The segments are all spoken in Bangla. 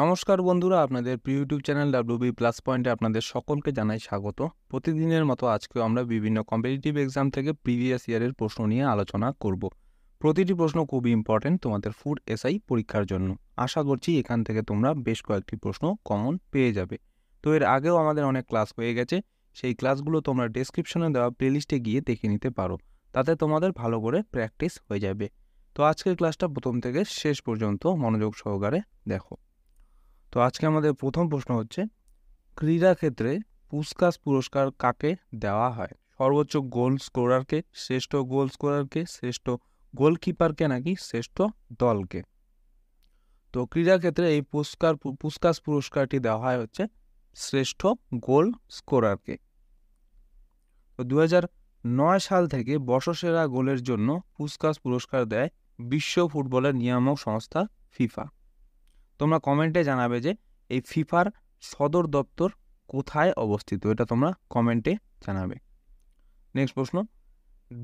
নমস্কার বন্ধুরা আপনাদের প্রিয় ইউটিউব চ্যানেল ডাব্লিউবি প্লাস পয়েন্টে আপনাদের সকলকে জানাই স্বাগত প্রতিদিনের মতো আজকেও আমরা বিভিন্ন কম্পিটিটিভ এক্সাম থেকে প্রিভিয়াস ইয়ারের প্রশ্ন নিয়ে আলোচনা করব প্রতিটি প্রশ্ন খুবই ইম্পর্টেন্ট তোমাদের ফুড এসআই পরীক্ষার জন্য আশা করছি এখান থেকে তোমরা বেশ কয়েকটি প্রশ্ন কমন পেয়ে যাবে তো এর আগেও আমাদের অনেক ক্লাস হয়ে গেছে সেই ক্লাসগুলো তোমরা ডিসক্রিপশনে দেওয়া প্লেলিস্টে গিয়ে দেখে নিতে পারো তাতে তোমাদের ভালো করে প্র্যাকটিস হয়ে যাবে তো আজকের ক্লাসটা প্রথম থেকে শেষ পর্যন্ত মনোযোগ সহকারে দেখো তো আজকে আমাদের প্রথম প্রশ্ন হচ্ছে ক্রীড়া ক্ষেত্রে পুস্কাস পুরস্কার কাকে দেওয়া হয় সর্বোচ্চ গোল স্কোরারকে শ্রেষ্ঠ গোল স্কোরারকে শ্রেষ্ঠ গোলকিপারকে নাকি শ্রেষ্ঠ দলকে তো ক্রীড়া ক্ষেত্রে এই পুরস্কার পুস্কাস পুরস্কারটি দেওয়া হয় হচ্ছে শ্রেষ্ঠ গোল স্কোরারকে তো দু নয় সাল থেকে বর্ষসেরা গোলের জন্য পুস্কাস পুরস্কার দেয় বিশ্ব ফুটবলের নিয়ামক সংস্থা ফিফা তোমরা কমেন্টে জানাবে যে এই ফিফার সদর দপ্তর কোথায় অবস্থিত এটা তোমরা কমেন্টে জানাবে নেক্সট প্রশ্ন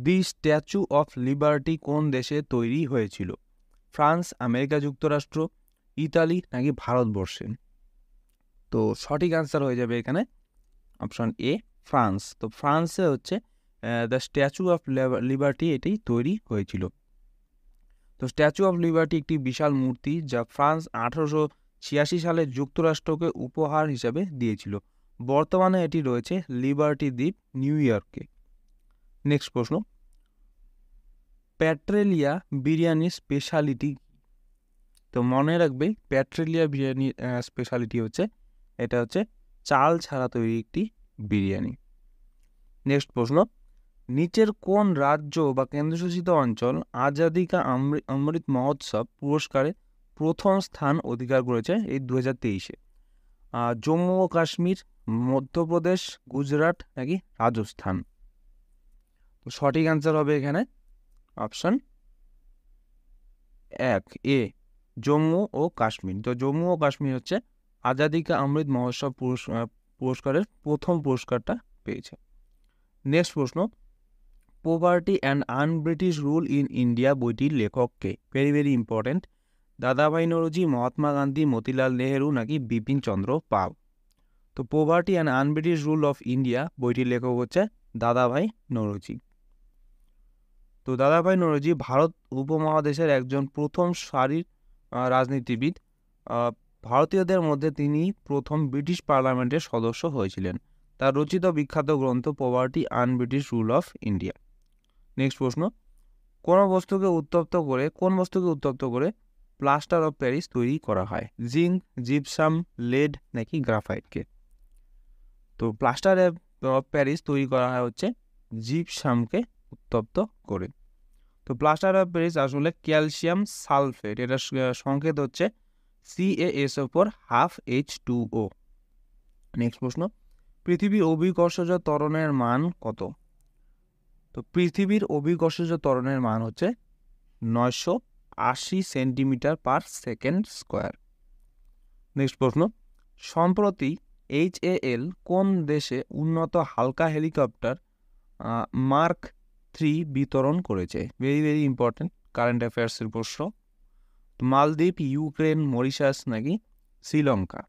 দি স্ট্যাচু অফ লিবার্টি কোন দেশে তৈরি হয়েছিল ফ্রান্স আমেরিকা যুক্তরাষ্ট্র ইতালি নাকি ভারতবর্ষে তো সঠিক আনসার হয়ে যাবে এখানে অপশন এ ফ্রান্স তো ফ্রান্সে হচ্ছে দ্য স্ট্যাচু অফ লিবার্টি এটি তৈরি হয়েছিল তো স্ট্যাচু অফ লিবার্টি একটি বিশাল মূর্তি যা ফ্রান্স আঠারোশো ছিয়াশি সালে যুক্তরাষ্ট্রকে উপহার হিসাবে দিয়েছিল বর্তমানে এটি রয়েছে লিবার্টি দ্বীপ নিউ ইয়র্কে নেক্সট প্রশ্ন প্যাট্রেলিয়া বিরিয়ানি স্পেশালিটি তো মনে রাখবে প্যাট্রেলিয়া বিরিয়ানি স্পেশালিটি হচ্ছে এটা হচ্ছে চাল ছাড়া তৈরি একটি বিরিয়ানি নেক্সট প্রশ্ন নিচের কোন রাজ্য বা কেন্দ্রশাসিত অঞ্চল আজাদি কা অমৃত মহোৎসব পুরস্কারে প্রথম স্থান অধিকার করেছে এই দু হাজার তেইশে জম্মু ও কাশ্মীর মধ্যপ্রদেশ গুজরাট নাকি রাজস্থান তো সঠিক অ্যান্সার হবে এখানে অপশন এক এ জম্মু ও কাশ্মীর তো জম্মু ও কাশ্মীর হচ্ছে আজাদি কা অমৃত মহোৎসব পুরস্কারের প্রথম পুরস্কারটা পেয়েছে নেক্সট প্রশ্ন poverty and unbritish rule in India বইটির লেখককে ভেরি ভেরি ইম্পর্ট্যান্ট দাদাভাই নরজি মহাত্মা গান্ধী মতিলাল নেহেরু নাকি বিপিন চন্দ্র পাল তো poverty and unbritish rule of India বইটির লেখক হচ্ছে দাদাভাই নরজি তো দাদাভাই নরজি ভারত উপমহাদেশের একজন প্রথম সারির রাজনীতিবিদ ভারতীয়দের মধ্যে তিনি প্রথম ব্রিটিশ পার্লামেন্টের সদস্য হয়েছিলেন তার রচিত বিখ্যাত গ্রন্থ poverty unbritish rule of India next প্রশ্ন কোন বস্তুকে উত্তপ্ত করে কোন বস্তুকে উত্তপ্ত করে প্লাস্টার অফ প্যারিস তৈরি করা হয় জিঙ্ক জিপসাম লেড নাকি গ্রাফাইটকে তো প্লাস্টার অফ প্যারিস তৈরি করা হয় হচ্ছে জিপসামকে উত্তপ্ত করে তো প্লাস্টার অফ প্যারিস আসলে ক্যালসিয়াম সালফেট এটা সংকেত হচ্ছে সিএএস ওপর half H two O next প্রশ্ন পৃথিবীর অভিকর্ষজ ত্বরণের মান কত তো পৃথিবীর অভিকর্ষজ ত্বরণের মান হচ্ছে নয়শো আশি centimetre per second square next প্রশ্ন সম্প্রতি এইচ এল কোন দেশে উন্নত হালকা হেলিকপ্টার মার্ক থ্রি বিতরণ করেছে ভেরি ভেরি ইম্পর্টেন্ট কারেন্ট অ্যাফেয়ার্সের প্রশ্ন মালদ্বীপ ইউক্রেন মরিশাস নাকি শ্রীলঙ্কা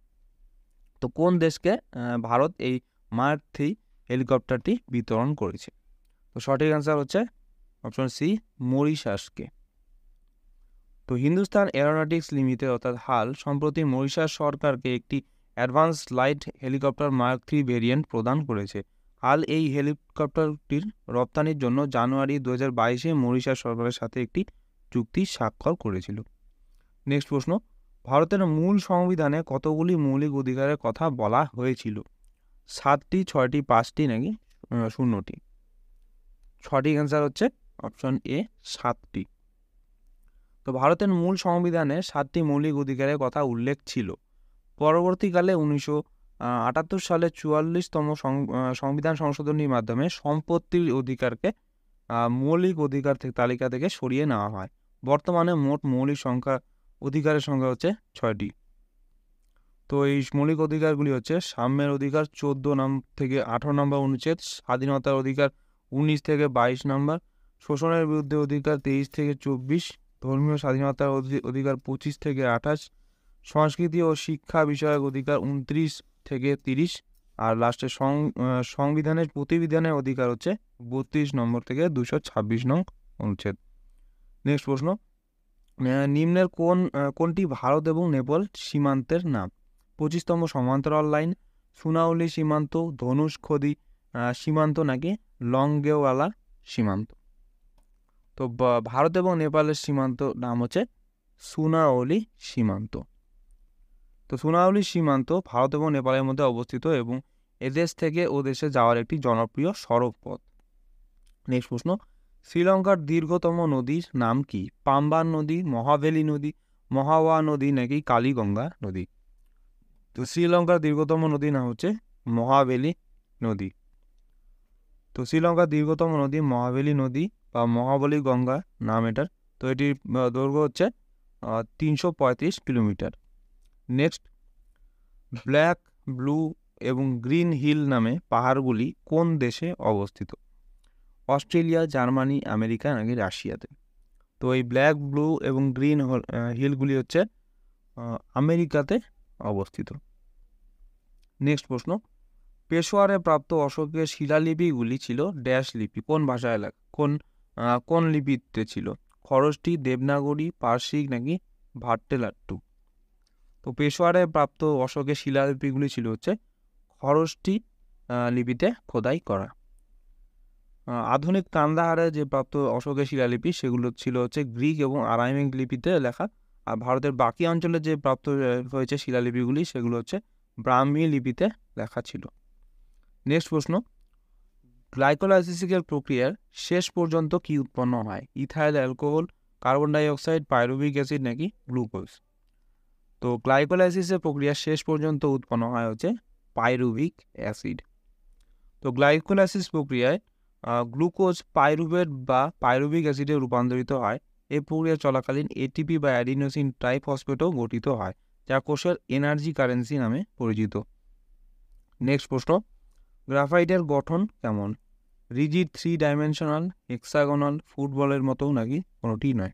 তো কোন দেশকে ভারত এই মার্ক থ্রি হেলিকপ্টারটি বিতরণ করেছে তো সঠিক অ্যান্সার হচ্ছে অপশন সি মরিশাসকে তো হিন্দুস্তান এরোনটিক্স লিমিটেড অর্থাৎ হাল সম্প্রতি মরিশাস সরকারকে একটি advance light helicopter mark three variant প্রদান করেছে হাল এই হেলিকপ্টারটির রপ্তানির জন্য জানুয়ারি দু হাজার বাইশে মরিশাস সরকারের সাথে একটি চুক্তি স্বাক্ষর করেছিল নেক্সট প্রশ্ন ভারতের মূল সংবিধানে কতগুলি মৌলিক অধিকারের কথা বলা হয়েছিল সাতটি ছয়টি পাঁচটি নাকি শূন্যটি সঠিক অ্যান্সার হচ্ছে অপশন এ সাতটি তো ভারতের মূল সংবিধানে সাতটি মৌলিক অধিকারের কথা উল্লেখ ছিল পরবর্তীকালে উনিশশো আটাত্তর সালে চুয়াল্লিশতম সংবিধান সংশোধনীর মাধ্যমে সম্পত্তির অধিকারকে মৌলিক অধিকার তালিকা থেকে সরিয়ে নেওয়া হয় বর্তমানে মোট মৌলিক সংখ্যা অধিকারের সংখ্যা হচ্ছে ছয়টি তো এই মৌলিক অধিকারগুলি হচ্ছে সাম্যের অধিকার চোদ্দ নাম থেকে আঠারো নম্বর অনুচ্ছেদ স্বাধীনতার অধিকার উনিশ থেকে বাইশ নম্বর শোষণের বিরুদ্ধে অধিকার তেইশ থেকে চব্বিশ ধর্মীয় স্বাধীনতার অধিকার পঁচিশ থেকে আঠাশ সংস্কৃতি ও শিক্ষা বিষয়ক অধিকার উনত্রিশ থেকে তিরিশ আর লাস্টে সংবিধানের প্রতিবিধানের অধিকার হচ্ছে বত্রিশ নম্বর থেকে দুশো ছাব্বিশ নং অনুচ্ছেদ নেক্সট প্রশ্ন নিম্নের কোন কোনটি ভারত এবং নেপাল সীমান্তের নাম পঁচিশতম সমান্তরাল লাইন সুনাউলি সীমান্ত ধনুষ খদি সীমান্ত নাকি লঙ্গেওয়ালা সীমান্ত তো ভারত এবং নেপালের সীমান্ত নাম হচ্ছে সুনাওলি সীমান্ত তো সুনাওলি সীমান্ত ভারত এবং নেপালের মধ্যে অবস্থিত এবং এদেশ থেকে ও দেশে যাওয়ার একটি জনপ্রিয় সড়ক পথ নেক্সট প্রশ্ন শ্রীলঙ্কার দীর্ঘতম নদীর নাম কি পাম্বান নদী মহাভেলি নদী মহাওয়া নদী নাকি কালীগঙ্গা নদী তো শ্রীলঙ্কার দীর্ঘতম নদী নাম হচ্ছে মহাবেলি নদী তো শ্রীলঙ্কার দীর্ঘতম নদী মহাবেলী নদী বা মহাবলী গঙ্গা নাম এটার তো এটির দৈর্ঘ্য হচ্ছে তিনশো পঁয়ত্রিশ কিলোমিটার নেক্সট ব্ল্যাক ব্লু এবং গ্রিন হিল নামে পাহাড়গুলি কোন দেশে অবস্থিত অস্ট্রেলিয়া জার্মানি আমেরিকা নাকি রাশিয়াতে তো এই ব্ল্যাক ব্লু এবং গ্রিন হিলগুলি হচ্ছে আমেরিকাতে অবস্থিত নেক্সট প্রশ্ন পেশোয়ারে প্রাপ্ত অশোকের শিলালিপিগুলি ছিল ড্যাশ লিপি কোন ভাষায় লেখা কোন কোন লিপিতে ছিল খরচটি দেবনাগরী পার্শ্বিক নাকি ভাট্টেলাট্টু তো পেশোয়ারে প্রাপ্ত অশোকের শিলালিপিগুলি ছিল হচ্ছে খরচটি লিপিতে খোদাই করা আধুনিক কান্দাহারে যে প্রাপ্ত অশোকের শিলালিপি সেগুলো ছিল হচ্ছে গ্রিক এবং আরামিক লিপিতে লেখা আর ভারতের বাকি অঞ্চলে যে প্রাপ্ত হয়েছে শিলালিপিগুলি সেগুলো হচ্ছে ব্রাহ্মী লিপিতে লেখা ছিল নেক্সট প্রশ্ন গ্লাইকোলাইসিসিক্যাল প্রক্রিয়ার শেষ পর্যন্ত কি উৎপন্ন হয় ethyl alcohol carbon dioxide pyruvic acid নাকি গ্লুকোজ তো গ্লাইকোলাইসিসের প্রক্রিয়া শেষ পর্যন্ত উৎপন্ন হয় হচ্ছে পাইরোভিক অ্যাসিড তো গ্লাইকোলাইসিস প্রক্রিয়ায় গ্লুকোজ পাইরুভেট বা পাইরুভিক অ্যাসিডে রূপান্তরিত হয় এই প্রক্রিয়া চলাকালীন এটিপি বা অ্যাডিনোসিন ট্রাইফসফেটও গঠিত হয় যা কোষের এনার্জি কারেন্সি নামে পরিচিত নেক্সট প্রশ্ন গ্রাফাইটের গঠন কেমন রিজিড থ্রি ডাইমেনশনাল হেক্সাগোনাল ফুটবলের মতো নাকি কোনোটি নয়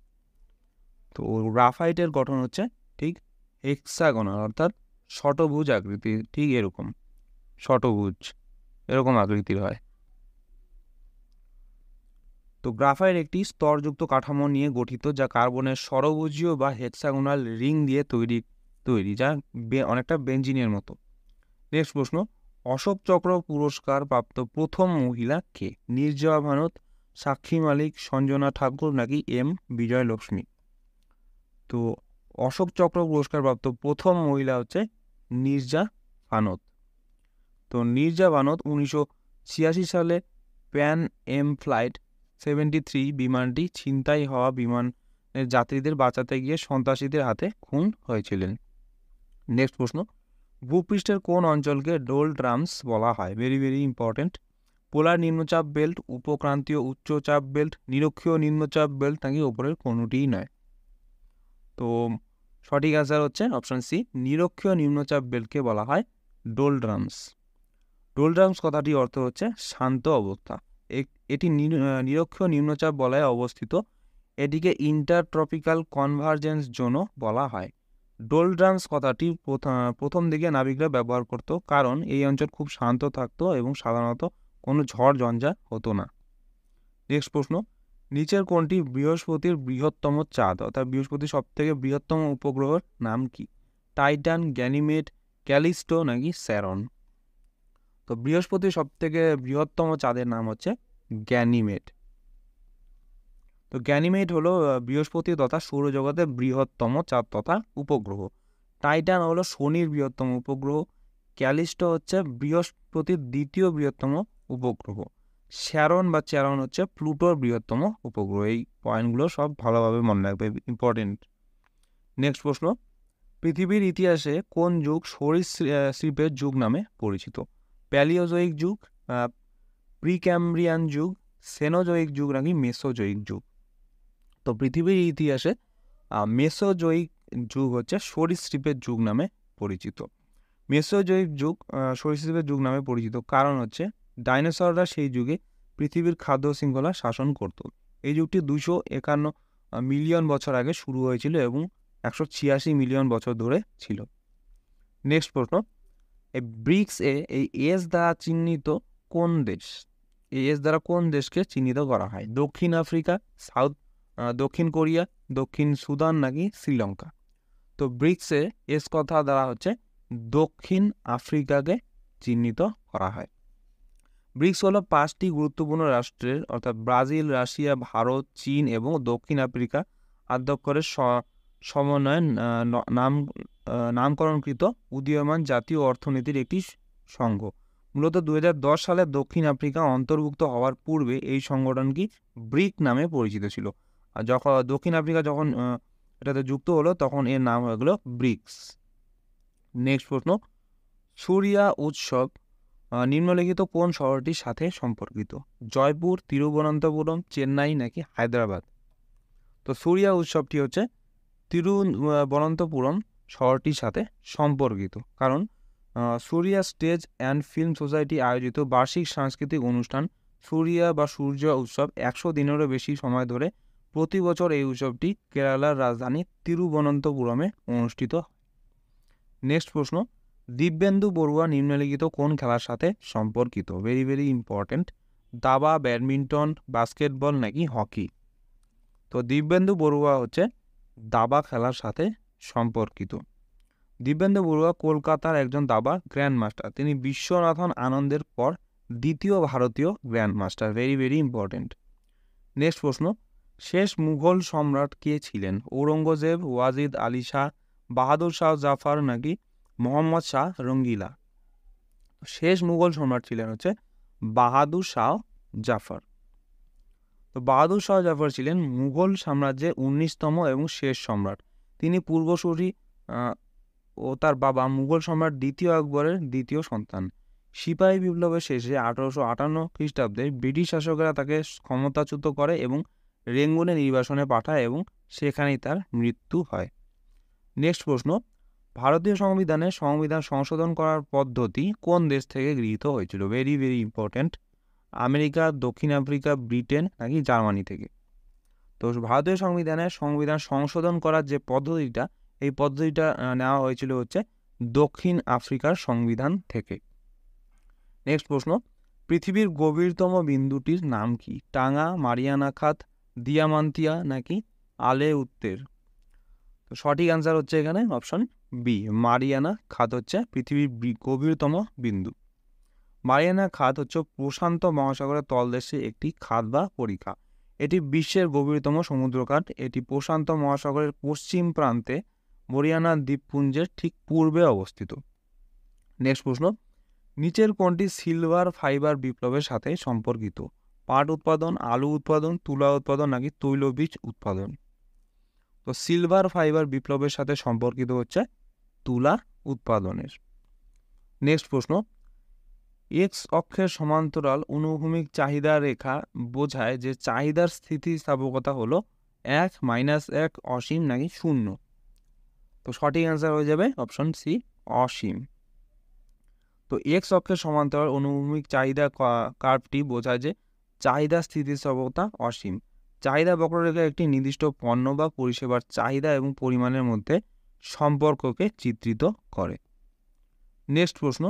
তো গ্রাফাইটের গঠন হচ্ছে ঠিক হেক্সাগোনাল অর্থাৎ ষটভুজ আকৃতি ঠিক এরকম ষটভুজ এরকম আকৃতির হয় তো গ্রাফাইট একটি স্তরযুক্ত কাঠামো নিয়ে গঠিত যা কার্বনের সরভুজীয় বা হেক্সাগোনাল রিং দিয়ে তৈরি তৈরি যা অনেকটা বেঞ্জিনের মতো নেক্সট প্রশ্ন অশোক চক্র পুরস্কার প্রাপ্ত প্রথম মহিলা কে নির্জয়া ভানত সাক্ষী মালিক সঞ্জনা ঠাকুর নাকি এম বিজয় লক্ষ্মী তো অশোক চক্র পুরস্কারপ্রাপ্ত প্রথম মহিলা হচ্ছে নির্জা ভানত তো নির্জা ভানত উনিশশো ছিয়াশি সালে Pan Am flight seventy three বিমানটি ছিনতাই হওয়া বিমানের যাত্রীদের বাঁচাতে গিয়ে সন্ত্রাসীদের হাতে খুন হয়েছিলেন নেক্সট প্রশ্ন ভূপৃষ্ঠের কোন অঞ্চলকে ডোল ড্রামস বলা হয় ভেরি ভেরি ইম্পর্টেন্ট পোলার নিম্নচাপ বেল্ট উপক্রান্তীয় উচ্চচাপ বেল্ট নিরক্ষীয় নিম্নচাপ বেল্ট নাকি ওপরের কোনোটিই নয় তো সঠিক অ্যান্সার হচ্ছে অপশান সি নিরক্ষীয় নিম্নচাপ বেল্টকে বলা হয় ডোল ড্রামস ডোল ড্রামস কথাটি অর্থ হচ্ছে শান্ত অবস্থা এটি নিরক্ষীয় নিম্নচাপ বলায় অবস্থিত এটিকে ইন্টারট্রপিক্যাল কনভার্জেন্স জোনও বলা হয় ডোলড্রামস কথাটি প্রথম দিকে নাবিকরা ব্যবহার করত কারণ এই অঞ্চল খুব শান্ত থাকতো এবং সাধারণত কোনো ঝড় ঝঞ্ঝা হতো না নেক্সট প্রশ্ন নিচের কোনটি বৃহস্পতির বৃহত্তম চাঁদ অর্থাৎ বৃহস্পতি সবথেকে বৃহত্তম উপগ্রহের নাম কি টাইটান গ্যানিমেড ক্যালিস্টো নাকি স্যারন তো বৃহস্পতির থেকে বৃহত্তম চাঁদের নাম হচ্ছে গ্যানিমেড তো গ্যানিমেট হলো বৃহস্পতি তথা সৌরজগতের বৃহত্তম চাঁদ তথা উপগ্রহ টাইটান হলো শনির বৃহত্তম উপগ্রহ ক্যালিস্টো হচ্ছে বৃহস্পতির দ্বিতীয় বৃহত্তম উপগ্রহ শ্যারন বা চ্যারন হচ্ছে প্লুটোর বৃহত্তম উপগ্রহ এই পয়েন্টগুলো সব ভালোভাবে মনে রাখবে ইম্পর্টেন্ট নেক্সট প্রশ্ন পৃথিবীর ইতিহাসে কোন যুগ সরীসৃপের যুগ নামে পরিচিত প্যালিওজয়িক যুগ প্রিক্যাম্ব্রিয়ান যুগ সেনোজয়িক যুগ নাকি মেসোজোইক যুগ তো পৃথিবীর ইতিহাসে মেসোজৈক যুগ হচ্ছে সরীসৃপের যুগ নামে পরিচিত মেসোজৈক যুগ সরীসৃপের যুগ নামে পরিচিত কারণ হচ্ছে ডাইনোসররা সেই যুগে পৃথিবীর খাদ্য শৃঙ্খলা শাসন করত এই যুগটি দুশো একান্ন মিলিয়ন বছর আগে শুরু হয়েছিল এবং একশো ছিয়াশি মিলিয়ন বছর ধরে ছিল নেক্সট প্রশ্ন এই ব্রিক্স এ এই এস দ্বারা চিহ্নিত কোন দেশ এই এস দ্বারা কোন দেশকে চিহ্নিত করা হয় দক্ষিণ আফ্রিকা সাউথ দক্ষিণ কোরিয়া দক্ষিণ সুদান নাকি শ্রীলঙ্কা তো ব্রিক্সে এস কথা দ্বারা হচ্ছে দক্ষিণ আফ্রিকাকে চিহ্নিত করা হয় ব্রিক্স হলো পাঁচটি গুরুত্বপূর্ণ রাষ্ট্রের অর্থাৎ ব্রাজিল রাশিয়া ভারত চীন এবং দক্ষিণ আফ্রিকা আধ্যক্ষরের সমন্বয়ে নাম নামকরণকৃত উদীয়মান জাতীয় অর্থনীতির একটি সংঘ মূলত দু সালে দক্ষিণ আফ্রিকা অন্তর্ভুক্ত হওয়ার পূর্বে এই সংগঠনটি ব্রিক নামে পরিচিত ছিল যখন দক্ষিণ আফ্রিকা যখন এটাতে যুক্ত হলো তখন এর নাম হয়ে গেলো ব্রিক্স নেক্সট প্রশ্ন সুরিয়া উৎসব নিম্নলিখিত কোন শহরটির সাথে সম্পর্কিত জয়পুর তিরুবনন্তপুরম চেন্নাই নাকি হায়দ্রাবাদ তো সুরিয়া উৎসবটি হচ্ছে তিরুবনন্তপুরম শহরটির সাথে সম্পর্কিত কারণ Suriya stage and film society আয়োজিত বার্ষিক সাংস্কৃতিক অনুষ্ঠান সুরিয়া বা সূর্য উৎসব একশো দিনেরও বেশি সময় ধরে প্রতি বছর এই উৎসবটি কেরালার রাজধানী তিরুবনন্তপুরমে অনুষ্ঠিত নেক্সট প্রশ্ন দিব্যেন্দু বড়ুয়া নিম্নলিখিত কোন খেলার সাথে সম্পর্কিত ভেরি ভেরি ইম্পর্ট্যান্ট দাবা ব্যাডমিন্টন বাস্কেটবল নাকি হকি তো দিব্যেন্দু বড়ুয়া হচ্ছে দাবা খেলার সাথে সম্পর্কিত দিব্যেন্দু বড়ুয়া কলকাতার একজন দাবা গ্র্যান্ডমাস্টার তিনি বিশ্বনাথন আনন্দের পর দ্বিতীয় ভারতীয় grandmaster very very important next প্রশ্ন শেষ মুঘল সম্রাট কে ছিলেন ঔরঙ্গজেব ওয়াজিদ আলী শাহ বাহাদুর শাহ জাফর নাকি মোহাম্মদ শাহ রঙ্গিলা শেষ মুঘল সম্রাট ছিলেন হচ্ছে বাহাদুর শাহ জাফর তো বাহাদুর শাহ জাফর ছিলেন মুঘল সাম্রাজ্যের উনিশতম এবং শেষ সম্রাট তিনি পূর্বসূরি ও তার বাবা মুঘল সম্রাট দ্বিতীয় আকবরের দ্বিতীয় সন্তান সিপাহী বিপ্লবের শেষে আঠারোশো আটান্ন খ্রিস্টাব্দে ব্রিটিশ শাসকেরা তাকে ক্ষমতাচ্যুত করে এবং রেঙ্গুনে নির্বাসনে পাঠায় এবং সেখানেই তার মৃত্যু হয় নেক্সট প্রশ্ন ভারতীয় সংবিধানে সংবিধান সংশোধন করার পদ্ধতি কোন দেশ থেকে গৃহীত হয়েছিল ভেরি ভেরি ইম্পর্ট্যান্ট আমেরিকা দক্ষিণ আফ্রিকা ব্রিটেন নাকি জার্মানি থেকে তো ভারতীয় সংবিধানে সংবিধান সংশোধন করার যে পদ্ধতিটা এই পদ্ধতিটা নেওয়া হয়েছিল হচ্ছে দক্ষিণ আফ্রিকার সংবিধান থেকে নেক্সট প্রশ্ন পৃথিবীর গভীরতম বিন্দুটির নাম কি টাঙ্গা মারিয়ানা খাত দিয়ামান্তিয়া নাকি আলে উত্তের তো সঠিক অ্যান্সার হচ্ছে এখানে অপশন বি মারিয়ানা খাত হচ্ছে পৃথিবীর গভীরতম বিন্দু মারিয়ানা খাত হচ্ছে প্রশান্ত মহাসাগরের তলদেশে একটি খাত বা পরীক্ষা এটি বিশ্বের গভীরতম সমুদ্রখাত এটি প্রশান্ত মহাসাগরের পশ্চিম প্রান্তে মরিয়ানা দ্বীপপুঞ্জের ঠিক পূর্বে অবস্থিত নেক্সট প্রশ্ন নিচের কোনটি সিলভার ফাইবার বিপ্লবের সাথে সম্পর্কিত পাট উৎপাদন আলু উৎপাদন তুলা উৎপাদন নাকি তৈলবীজ উৎপাদন তো সিলভার ফাইবার বিপ্লবের সাথে সম্পর্কিত হচ্ছে তুলা উৎপাদনের নেক্সট প্রশ্ন এক্স অক্ষের সমান্তরাল অনুভূমিক চাহিদা রেখা বোঝায় যে চাহিদার স্থিতিস্থাপকতা হলো এক মাইনাস এক অসীম নাকি শূন্য তো সঠিক অ্যান্সার হয়ে যাবে অপশন সি অসীম তো এক্স অক্ষের সমান্তরাল অনুভূমিক চাহিদা কার্ভটি বোঝায় যে চাহিদা স্থিতিস্থাপকতা অসীম চাহিদা বক্ররেখা একটি নির্দিষ্ট পণ্য বা পরিষেবার চাহিদা এবং পরিমাণের মধ্যে সম্পর্ককে চিত্রিত করে নেক্সট প্রশ্ন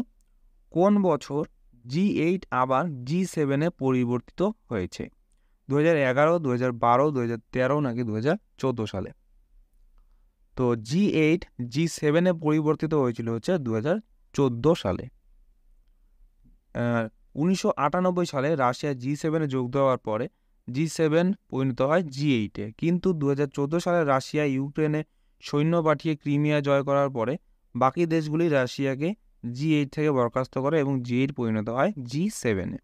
কোন বছর জি এইট আবার জি সেভেনে পরিবর্তিত হয়েছে দু হাজার এগারো দু হাজার বারো দু হাজার তেরো নাকি দু হাজার চোদ্দো সালে তো জি এইট জি সেভেনে পরিবর্তিত হয়েছিল হচ্ছে দু হাজার চোদ্দো সালে উনিশশো সালে রাশিয়া জি সেভেনে যোগ দেওয়ার পরে জি সেভেন পরিণত হয় জি এইটে কিন্তু দু সালে রাশিয়া ইউক্রেনে সৈন্য পাঠিয়ে ক্রিমিয়া জয় করার পরে বাকি দেশগুলি রাশিয়াকে জি এইট থেকে বরখাস্ত করে এবং জি এইট পরিণত হয় জি সেভেনে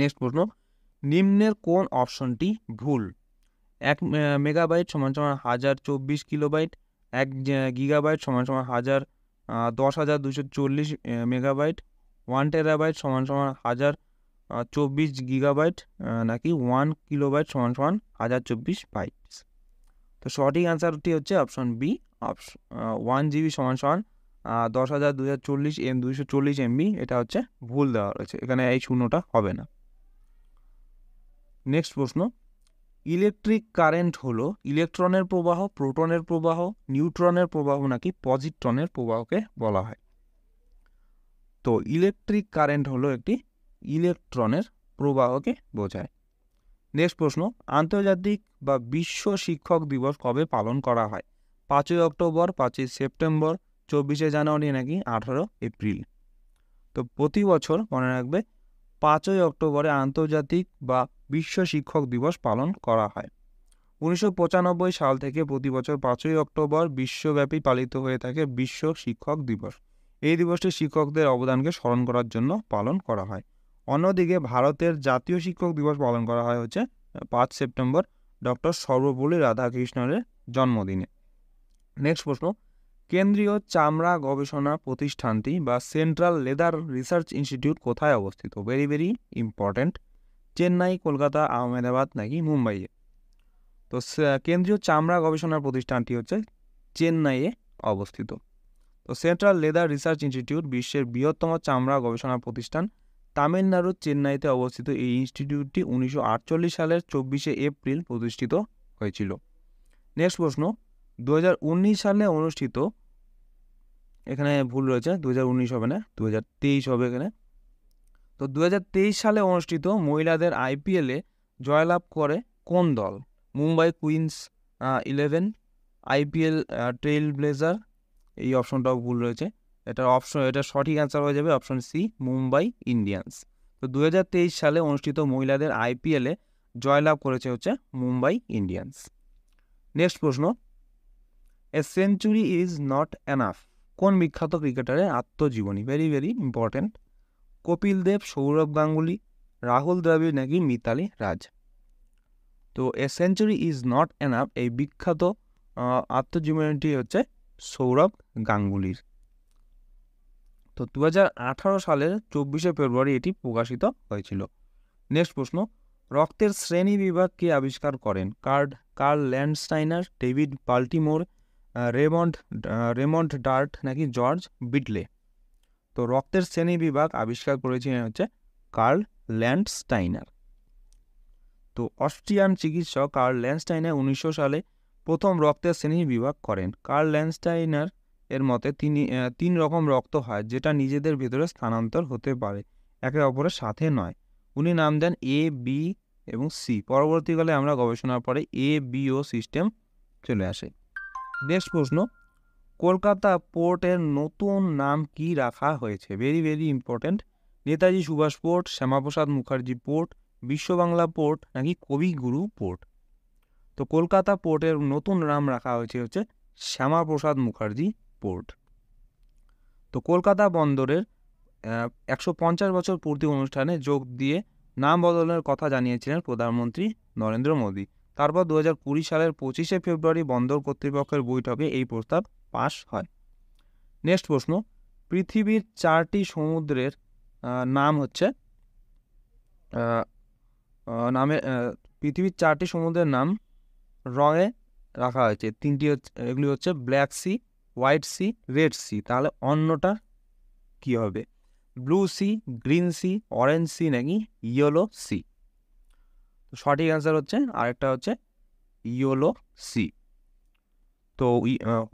নেক্সট প্রশ্ন নিম্নের কোন অপশনটি ভুল এক মেগাবাইট সমান সমান হাজার চব্বিশ কিলোবাইট এক গিগাবাইট সমান সমান হাজার দশ হাজার দুশো চল্লিশ মেগাবাইট ওয়ান টেরাবাইট সমান সমান হাজার চব্বিশ গিগাবাইট নাকি ওয়ান কিলোবাইট সমান সমান হাজার চব্বিশ বাইট তো সঠিক অ্যান্সারটি হচ্ছে option B option one GB সমান সমান দশ হাজার হাজার চল্লিশ এম দুশো চল্লিশ এমবি এটা হচ্ছে ভুল দেওয়া রয়েছে এখানে এই শূন্যটা হবে না নেক্সট প্রশ্ন ইলেকট্রিক কারেন্ট হলো ইলেকট্রনের প্রবাহ প্রোটনের প্রবাহ নিউট্রনের প্রবাহ নাকি পজিট্রনের প্রবাহকে বলা হয় তো ইলেকট্রিক কারেন্ট হলো একটি ইলেকট্রনের প্রবাহকে বোঝায় নেক্সট প্রশ্ন আন্তর্জাতিক বা বিশ্ব শিক্ষক দিবস কবে পালন করা হয় পাঁচই অক্টোবর পাঁচই সেপ্টেম্বর চব্বিশে জানুয়ারি নাকি আঠারো এপ্রিল তো প্রতি বছর মনে রাখবে পাঁচই অক্টোবরে আন্তর্জাতিক বা বিশ্ব শিক্ষক দিবস পালন করা হয় উনিশশো সাল থেকে প্রতি বছর পাঁচই অক্টোবর বিশ্বব্যাপী পালিত হয়ে থাকে বিশ্ব শিক্ষক দিবস এই দিবসটি শিক্ষকদের অবদানকে স্মরণ করার জন্য পালন করা হয় অন্যদিকে ভারতের জাতীয় শিক্ষক দিবস পালন করা হয় হচ্ছে পাঁচ সেপ্টেম্বর ডক্টর সর্বপল্লী রাধাকৃষ্ণনের জন্মদিনে নেক্সট প্রশ্ন কেন্দ্রীয় চামড়া গবেষণা প্রতিষ্ঠানটি বা সেন্ট্রাল লেদার রিসার্চ ইনস্টিটিউট কোথায় অবস্থিত very very important Chennai Kolkata Ahmedabad নাকি মুম্বাইয়ে তো কেন্দ্রীয় চামড়া গবেষণা প্রতিষ্ঠানটি হচ্ছে চেন্নাইয়ে অবস্থিত তো সেন্ট্রাল লেদার রিসার্চ ইনস্টিটিউট বিশ্বের বৃহত্তম চামড়া গবেষণা প্রতিষ্ঠান তামিলনাড়ুর চেন্নাইতে অবস্থিত এই ইনস্টিটিউটটি উনিশশো সালের চব্বিশে এপ্রিল প্রতিষ্ঠিত হয়েছিল নেক্সট প্রশ্ন দু সালে অনুষ্ঠিত এখানে ভুল রয়েছে দু হবে না দু হবে এখানে তো দু সালে অনুষ্ঠিত মহিলাদের আইপিএলে জয়লাভ করে কোন দল Mumbai Queens eleven IPL trailblazer এই অপশনটাও ভুল রয়েছে এটা অপশন এটা সঠিক অ্যান্সার হয়ে যাবে অপশন সি মুম্বাই ইন্ডিয়ান্স তো দু সালে অনুষ্ঠিত মহিলাদের আইপিএলে জয়লাভ করেছে হচ্ছে মুম্বাই ইন্ডিয়ান্স নেক্সট প্রশ্ন a century is not enough কোন বিখ্যাত ক্রিকেটারের আত্মজীবনী very very important Kapil Dev Sourav Ganguly Rahul Dravid নাকি মিতালি রাজ তো a century is not enough এই বিখ্যাত আত্মজীবনীটি হচ্ছে সৌরভ গাঙ্গুলির তো দু সালের চব্বিশে ফেব্রুয়ারি এটি প্রকাশিত হয়েছিল নেক্সট প্রশ্ন রক্তের শ্রেণী বিভাগ কে আবিষ্কার করেন কার্ড Karl Landsteiner David Baltimore Raymond Raymond Dart নাকি জর্জ বিটলে তো রক্তের শ্রেণী বিভাগ আবিষ্কার করেছিলেন হচ্ছে কার্ল ল্যান্ডস্টাইনার তো অস্ট্রিয়ান চিকিৎসক কার্ল ল্যান্ডস্টাইনার উনিশশো সালে প্রথম রক্তের শ্রেণী বিভাগ করেন কার্ল ল্যান্ডস্টাইনার এর মতে তিনি তিন রকম রক্ত হয় যেটা নিজেদের ভেতরে স্থানান্তর হতে পারে একে অপরের সাথে নয় উনি নাম দেন এ বি এবং সি পরবর্তীকালে আমরা গবেষণার পরে এ বি ও সিস্টেম চলে আসে নেক্সট প্রশ্ন কলকাতা পোর্টের নতুন নাম কি রাখা হয়েছে very very important Netaji Subhash port Shyamaprasad Mukherjee port Biswa Bangla port নাকি কবিগুরু পোর্ট তো কলকাতা পোর্টের নতুন নাম রাখা হয়েছে হচ্ছে শ্যামাপ্রসাদ মুখার্জি পোর্ট তো কলকাতা বন্দরের একশো পঞ্চাশ বছর পূর্তি অনুষ্ঠানে যোগ দিয়ে নাম বদলের কথা জানিয়েছিলেন প্রধানমন্ত্রী নরেন্দ্র মোদী তারপর দু সালের পঁচিশে ফেব্রুয়ারি বন্দর কর্তৃপক্ষের বৈঠকে এই প্রস্তাব পাশ হয় নেক্সট প্রশ্ন পৃথিবীর চারটি সমুদ্রের নাম হচ্ছে নামে পৃথিবীর চারটি সমুদ্রের নাম রঙে রাখা হয়েছে তিনটি হচ্ছে এগুলি হচ্ছে black sea white sea red sea তাহলে অন্যটা কি হবে blue sea green sea orange sea নাকি ইয়েলো সি সঠিক অ্যান্সার হচ্ছে আরেকটা হচ্ছে ইয়েলো সি তো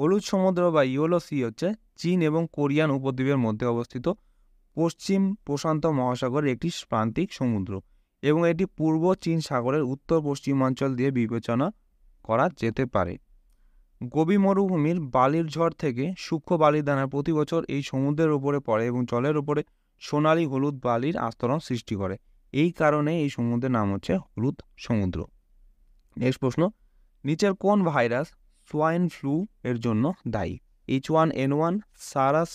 হলুদ সমুদ্র বা ইয়েলো সি হচ্ছে চীন এবং কোরিয়ান উপদ্বীপের মধ্যে অবস্থিত পশ্চিম প্রশান্ত মহাসাগরের একটি প্রান্তিক সমুদ্র এবং এটি পূর্ব চীন সাগরের উত্তর পশ্চিমাঞ্চল দিয়ে বিবেচনা করা যেতে পারে গবি মরুভূমির বালির ঝড় থেকে সূক্ষ্ম বালির দানা প্রতি বছর এই সমুদ্রের ওপরে পড়ে এবং জলের ওপরে সোনালি হলুদ বালির আস্তরণ সৃষ্টি করে এই কারণে এই সমুদ্রের নাম হচ্ছে হলুদ সমুদ্র নেক্সট প্রশ্ন নিচের কোন ভাইরাস সোয়াইন ফ্লু এর জন্য দায়ী H one N one SARS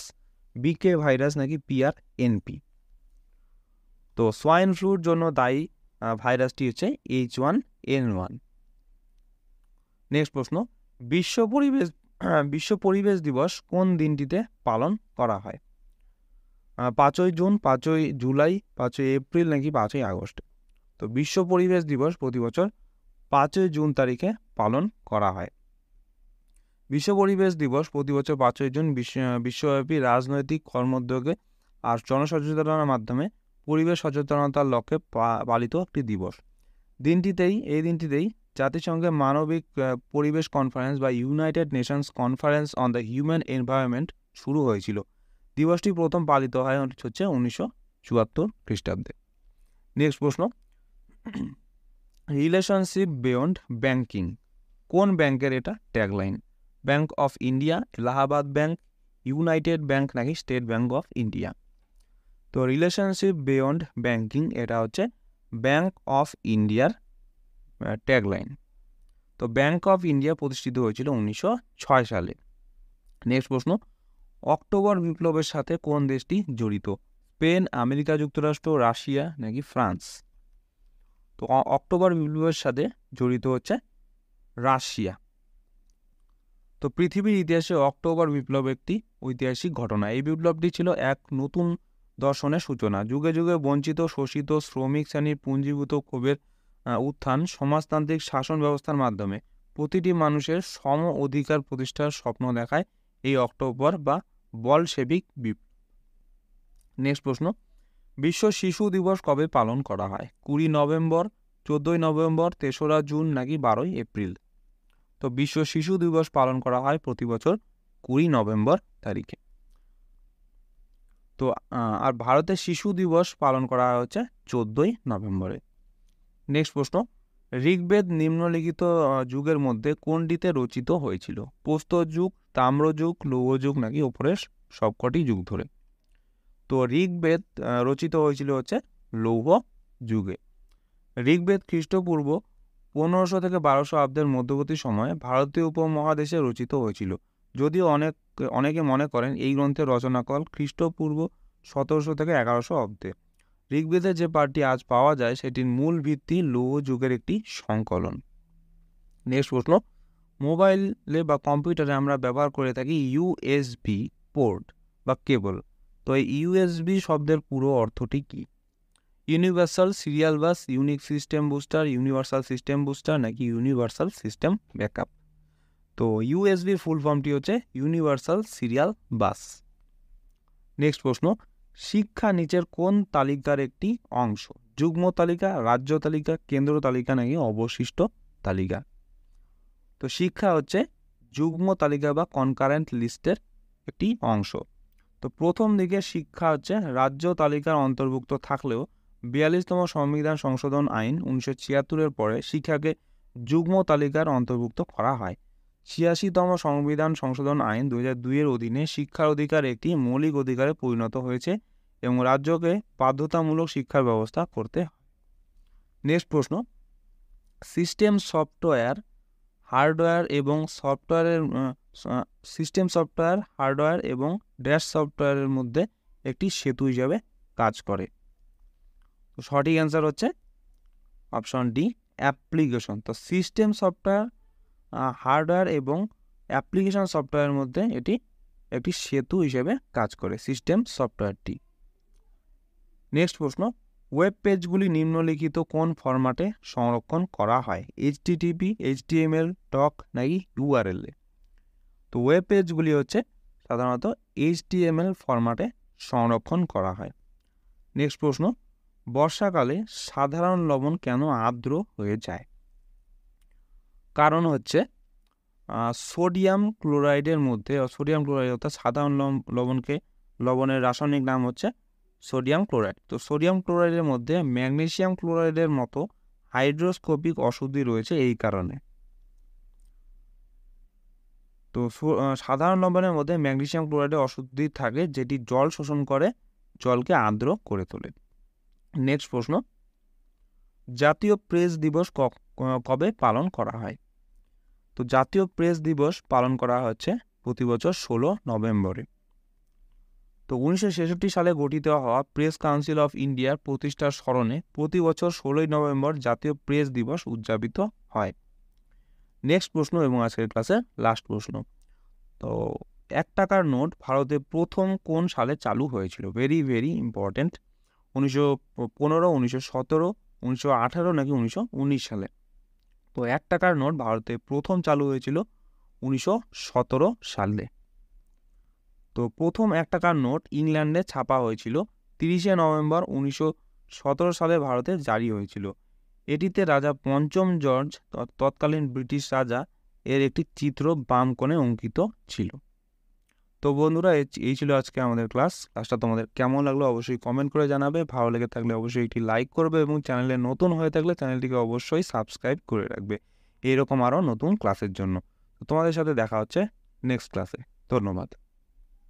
B K virus নাকি পিআর এনপি তো সোয়াইন ফ্লুর জন্য দায়ী ভাইরাসটি হচ্ছে H one N one next প্রশ্ন বিশ্ব পরিবেশ বিশ্ব পরিবেশ দিবস কোন দিনটিতে পালন করা হয় পাঁচই জুন পাঁচই জুলাই পাঁচই এপ্রিল নাকি পাঁচই আগস্ট তো বিশ্ব পরিবেশ দিবস প্রতি বছর পাঁচই জুন তারিখে পালন করা হয় বিশ্ব পরিবেশ দিবস প্রতি বছর পাঁচই জুন বিশ্বব্যাপী রাজনৈতিক কর্মোদ্যোগে আর জনসচেতনার মাধ্যমে পরিবেশ সচেতনতার লক্ষ্যে পালিত একটি দিবস দিনটিতেই এই দিনটিতেই জাতিসংঘের মানবিক পরিবেশ কনফারেন্স বা united nations conference on the human environment শুরু হয়েছিল দিবসটি প্রথম পালিত হয় হচ্ছে উনিশশো চুয়াত্তর খ্রিস্টাব্দে নেক্সট প্রশ্ন রিলেশনশিপ বিয়ন্ড ব্যাংকিং কোন ব্যাংকের এটা tagline bank of India Allahabad bank united bank নাকি স্টেট ব্যাংক অফ ইন্ডিয়া তো রিলেশনশিপ বিয়ন্ড ব্যাংকিং এটা হচ্ছে ব্যাংক অফ ইন্ডিয়ার ট্যাগলাইন তো ব্যাঙ্ক অফ ইন্ডিয়া প্রতিষ্ঠিত হয়েছিল উনিশশো সালে নেক্সট প্রশ্ন অক্টোবর বিপ্লবের সাথে কোন দেশটি জড়িত স্পেন আমেরিকা যুক্তরাষ্ট্র রাশিয়া নাকি ফ্রান্স তো অক্টোবর বিপ্লবের সাথে জড়িত হচ্ছে রাশিয়া তো পৃথিবীর ইতিহাসে অক্টোবর বিপ্লব একটি ঐতিহাসিক ঘটনা এই বিপ্লবটি ছিল এক নতুন দর্শনের সূচনা যুগে যুগে বঞ্চিত শোষিত শ্রমিক শ্রেণীর পুঞ্জীভূত ক্ষোভের উত্থান সমাজতান্ত্রিক শাসন ব্যবস্থার মাধ্যমে প্রতিটি মানুষের সম অধিকার প্রতিষ্ঠার স্বপ্ন দেখায় এই অক্টোবর বা সেবিক বিপ্লব নেক্সট প্রশ্ন বিশ্ব শিশু দিবস কবে পালন করা হয় কুড়ি নভেম্বর চোদ্দই নভেম্বর তেসরা জুন নাকি বারোই এপ্রিল তো বিশ্ব শিশু দিবস পালন করা হয় প্রতি বছর কুড়ি নভেম্বর তারিখে তো আর ভারতে শিশু দিবস পালন করা হচ্ছে চোদ্দোই নভেম্বরে নেক্সট প্রশ্ন ঋগ্বেদ নিম্নলিখিত যুগের মধ্যে কোনটিতে রচিত হয়েছিল পোস্ত যুগ তাম্রযুগ লৌহযুগ নাকি ওপরের সবকটি যুগ ধরে তো ঋগ্বেদ রচিত হয়েছিল হচ্ছে লৌহ যুগে ঋগ্বেদ খ্রিস্টপূর্ব পনেরোশো থেকে বারোশো আব্দের মধ্যবর্তী সময়ে ভারতীয় উপমহাদেশে রচিত হয়েছিল যদিও অনেক অনেকে মনে করেন এই গ্রন্থের রচনাকল খ্রিস্টপূর্ব সতেরোশো থেকে এগারোশো অব্দে ঋগ্বেদের যে পাঠটি আজ পাওয়া যায় সেটির মূল ভিত্তি লৌহ যুগের একটি সংকলন নেক্সট প্রশ্ন মোবাইলে বা কম্পিউটারে আমরা ব্যবহার করে থাকি ইউএসবি পোর্ট বা কেবল তো এই ইউএসবি শব্দের পুরো অর্থটি কী universal serial bus unique system booster universal system booster নাকি ইউনিভার্সাল সিস্টেম ব্যাকআপ তো ইউএসবির ফুল ফর্মটি হচ্ছে ইউনিভার্সাল সিরিয়াল বাস নেক্সট প্রশ্ন শিক্ষা নিচের কোন তালিকার একটি অংশ যুগ্ম তালিকা রাজ্য তালিকা কেন্দ্র তালিকা নাকি অবশিষ্ট তালিকা তো শিক্ষা হচ্ছে যুগ্ম তালিকা বা কনকারেন্ট লিস্টের একটি অংশ তো প্রথম দিকে শিক্ষা হচ্ছে রাজ্য তালিকার অন্তর্ভুক্ত থাকলেও বিয়াল্লিশতম সংবিধান সংশোধন আইন উনিশশো ছিয়াত্তরের পরে শিক্ষাকে যুগ্ম তালিকার অন্তর্ভুক্ত করা হয় ছিয়াশিতম সংবিধান সংশোধন আইন দু দুইয়ের অধীনে শিক্ষার অধিকার একটি মৌলিক অধিকারে পরিণত হয়েছে এবং রাজ্যকে বাধ্যতামূলক শিক্ষার ব্যবস্থা করতে হয় নেক্সট প্রশ্ন সিস্টেম সফটওয়্যার হার্ডওয়্যার এবং সফটওয়্যারের সিস্টেম সফটওয়্যার হার্ডওয়্যার এবং ড্যাশ সফটওয়্যারের মধ্যে একটি সেতু হিসাবে কাজ করে সঠিক অ্যান্সার হচ্ছে অপশন ডি অ্যাপ্লিকেশন তো সিস্টেম সফটওয়্যার হার্ডওয়্যার এবং অ্যাপ্লিকেশান সফটওয়্যারের মধ্যে এটি একটি সেতু হিসেবে কাজ করে সিস্টেম সফটওয়্যারটি নেক্সট প্রশ্ন ওয়েব পেজগুলি নিম্নলিখিত কোন ফরম্যাটে সংরক্ষণ করা হয় এইচটিটিপি এইচটিএমএল টক নাকি ইউআরএলে তো ওয়েব পেজগুলি হচ্ছে সাধারণত এইচটিএমএল ফরম্যাটে সংরক্ষণ করা হয় নেক্সট প্রশ্ন বর্ষাকালে সাধারণ লবণ কেন আর্দ্র হয়ে যায় কারণ হচ্ছে সোডিয়াম ক্লোরাইডের মধ্যে সোডিয়াম ক্লোরাইড অর্থাৎ সাধারণ লবণকে লবণের রাসায়নিক নাম হচ্ছে সোডিয়াম ক্লোরাইড তো সোডিয়াম ক্লোরাইডের মধ্যে ম্যাগনেশিয়াম ক্লোরাইডের মতো হাইড্রোস্কোপিক অশুদ্ধি রয়েছে এই কারণে তো সাধারণ লবণের মধ্যে ম্যাগনেশিয়াম ক্লোরাইডের অশুদ্ধি থাকে যেটি জল শোষণ করে জলকে আর্দ্র করে তোলে নেক্সট প্রশ্ন জাতীয় প্রেস দিবস কবে পালন করা হয় তো জাতীয় প্রেস দিবস পালন করা হচ্ছে প্রতি বছর ষোলো নভেম্বরে তো উনিশশো সালে গঠিত হওয়া প্রেস কাউন্সিল অফ ইন্ডিয়ার প্রতিষ্ঠার স্মরণে প্রতি বছর ষোলোই নভেম্বর জাতীয় প্রেস দিবস উদযাপিত হয় নেক্সট প্রশ্ন এবং আজকের ক্লাসের লাস্ট প্রশ্ন তো এক টাকার নোট ভারতে প্রথম কোন সালে চালু হয়েছিল ভেরি ভেরি ইম্পর্ট্যান্ট উনিশশো পনেরো উনিশশো সতেরো উনিশশো আঠারো নাকি উনিশশো উনিশ সালে তো এক টাকার নোট ভারতে প্রথম চালু হয়েছিল উনিশশো সালে তো প্রথম এক টাকার নোট ইংল্যান্ডে ছাপা হয়েছিল তিরিশে নভেম্বর উনিশশো সালে ভারতে জারি হয়েছিল এটিতে রাজা পঞ্চম জর্জ তৎকালীন ব্রিটিশ রাজা এর একটি চিত্র বাম কোণে অঙ্কিত ছিল তো বন্ধুরা এই ছিল আজকে আমাদের ক্লাস ক্লাসটা তোমাদের কেমন লাগলো অবশ্যই কমেন্ট করে জানাবে ভালো লেগে থাকলে অবশ্যই একটি লাইক করবে এবং চ্যানেলে নতুন হয়ে থাকলে চ্যানেলটিকে অবশ্যই সাবস্ক্রাইব করে রাখবে এইরকম আরও নতুন ক্লাসের জন্য তোমাদের সাথে দেখা হচ্ছে নেক্সট ক্লাসে ধন্যবাদ